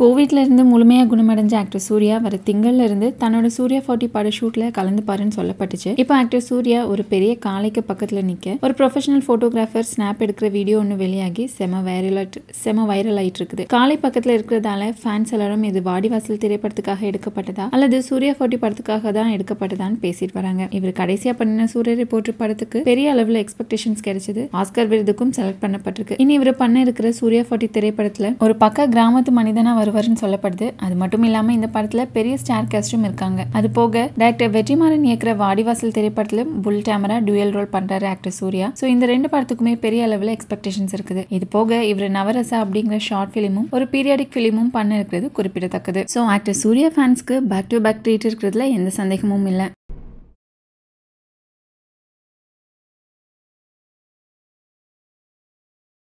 கோவிட்ல இருந்து முழுமையாக குணமடைஞ்ச ஆக்டர் சூர்யா வர திங்கள்லேருந்து தன்னோட சூர்யா ஃபார்ட்டி பட ஷூட்டில் கலந்துப்பாருன்னு சொல்லப்பட்டுச்சு இப்போ ஆக்டர் சூர்யா ஒரு பெரிய காலைக்கு பக்கத்தில் நிற்க ஒரு ப்ரொஃபஷனல் ஃபோட்டோகிராஃபர் ஸ்னாப் எடுக்கிற வீடியோ ஒன்று வெளியாகி செம வைரல் செம வைரல் ஆயிட்டு இருக்குது காலை பக்கத்தில் இருக்கிறதால ஃபேன்ஸ் எல்லாரும் இது வாடிவாசல் திரைப்படத்துக்காக எடுக்கப்பட்டதா அல்லது சூர்யா ஃபார்ட்டி படத்துக்காக தான் எடுக்கப்பட்டதான்னு பேசிட்டு வராங்க இவர் கடைசியாக பண்ணின சூரிய ரிப்போர்ட் படத்துக்கு பெரிய அளவில் எக்ஸ்பெக்டேஷன்ஸ் கிடைச்சது ஆஸ்கர் விருதுக்கும் செலக்ட் பண்ணப்பட்டிருக்கு இனி இவர் பண்ண இருக்கிற சூர்யா ஃபார்ட்டி திரைப்படத்தில் ஒரு பக்க கிராமத்து மனிதனாக வருவார்னு சொல்லப்படுது அது மட்டும் இல்லாமல் இந்த படத்தில் பெரிய ஸ்டார் கேஸ்டும் இருக்காங்க அது போக டைரக்டர் வெற்றிமாறன் இயக்கிற வாடிவாசல் திரைப்படத்திலும் புல் டேமரா டுயல் ரோல் பண்றாரு ஆக்டர் சூர்யா ஸோ இந்த ரெண்டு படத்துக்குமே பெரிய அளவில் எக்ஸ்பெக்டேஷன்ஸ் இருக்குது இது போக இவர் நவரசா அப்படிங்கிற ஷார்ட் ஃபிலிமும் ஒரு பீரியாடிக் ஃபிலிமும் பண்ண இருக்கிறது குறிப்பிடத்தக்கது ஸோ ஆக்டர் சூர்யா ஃபேன்ஸ்க்கு பேக் டு பேக் ட்ரீட் இருக்கிறதுல எந்த சந்தேகமும் இல்லை